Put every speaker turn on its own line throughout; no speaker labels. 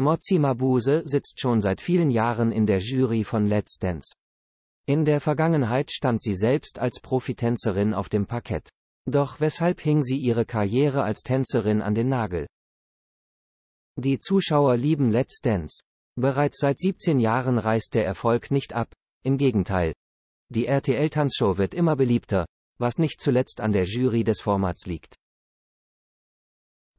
Mozi Mabuse sitzt schon seit vielen Jahren in der Jury von Let's Dance. In der Vergangenheit stand sie selbst als Profitänzerin auf dem Parkett. Doch weshalb hing sie ihre Karriere als Tänzerin an den Nagel? Die Zuschauer lieben Let's Dance. Bereits seit 17 Jahren reißt der Erfolg nicht ab, im Gegenteil. Die RTL-Tanzshow wird immer beliebter, was nicht zuletzt an der Jury des Formats liegt.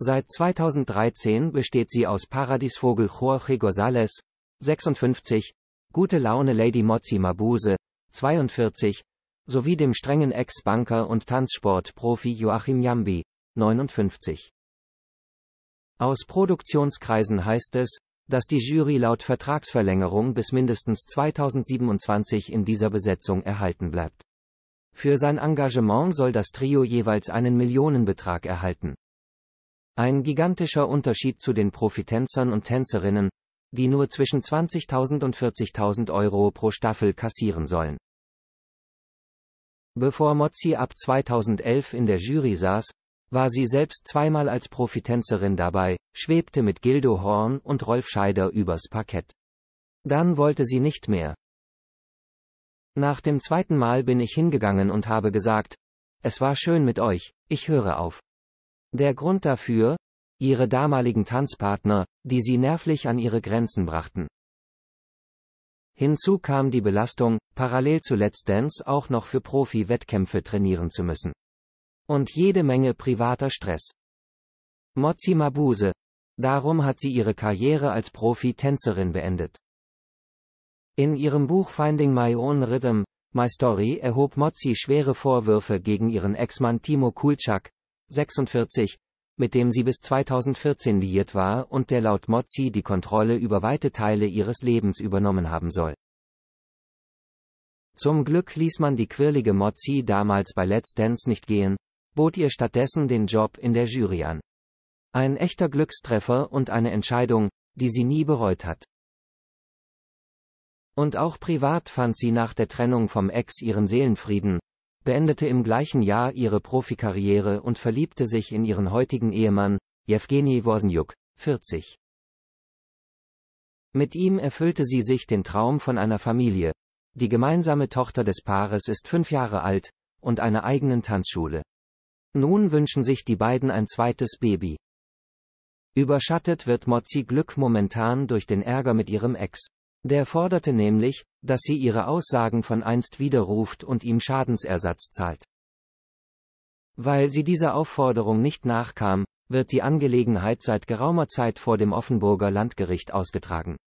Seit 2013 besteht sie aus Paradiesvogel Jorge González, 56, Gute Laune Lady Mozi Mabuse, 42, sowie dem strengen Ex-Banker und Tanzsportprofi Joachim Yambi, 59. Aus Produktionskreisen heißt es, dass die Jury laut Vertragsverlängerung bis mindestens 2027 in dieser Besetzung erhalten bleibt. Für sein Engagement soll das Trio jeweils einen Millionenbetrag erhalten. Ein gigantischer Unterschied zu den Profitänzern und Tänzerinnen, die nur zwischen 20.000 und 40.000 Euro pro Staffel kassieren sollen. Bevor Mozzi ab 2011 in der Jury saß, war sie selbst zweimal als Profitänzerin dabei, schwebte mit Gildo Horn und Rolf Scheider übers Parkett. Dann wollte sie nicht mehr. Nach dem zweiten Mal bin ich hingegangen und habe gesagt, es war schön mit euch, ich höre auf. Der Grund dafür? Ihre damaligen Tanzpartner, die sie nervlich an ihre Grenzen brachten. Hinzu kam die Belastung, parallel zu Let's Dance auch noch für Profi-Wettkämpfe trainieren zu müssen. Und jede Menge privater Stress. Mozi Mabuse. Darum hat sie ihre Karriere als Profi-Tänzerin beendet. In ihrem Buch Finding My Own Rhythm, My Story erhob Mozi schwere Vorwürfe gegen ihren Ex-Mann Timo Kulczak, 46, mit dem sie bis 2014 liiert war und der laut Mozzi die Kontrolle über weite Teile ihres Lebens übernommen haben soll. Zum Glück ließ man die quirlige Mozzi damals bei Let's Dance nicht gehen, bot ihr stattdessen den Job in der Jury an. Ein echter Glückstreffer und eine Entscheidung, die sie nie bereut hat. Und auch privat fand sie nach der Trennung vom Ex ihren Seelenfrieden, beendete im gleichen Jahr ihre Profikarriere und verliebte sich in ihren heutigen Ehemann, Jewgeni Wosenjuk, 40. Mit ihm erfüllte sie sich den Traum von einer Familie. Die gemeinsame Tochter des Paares ist fünf Jahre alt und einer eigenen Tanzschule. Nun wünschen sich die beiden ein zweites Baby. Überschattet wird Mozi Glück momentan durch den Ärger mit ihrem Ex. Der forderte nämlich, dass sie ihre Aussagen von einst widerruft und ihm Schadensersatz zahlt. Weil sie dieser Aufforderung nicht nachkam, wird die Angelegenheit seit geraumer Zeit vor dem Offenburger Landgericht ausgetragen.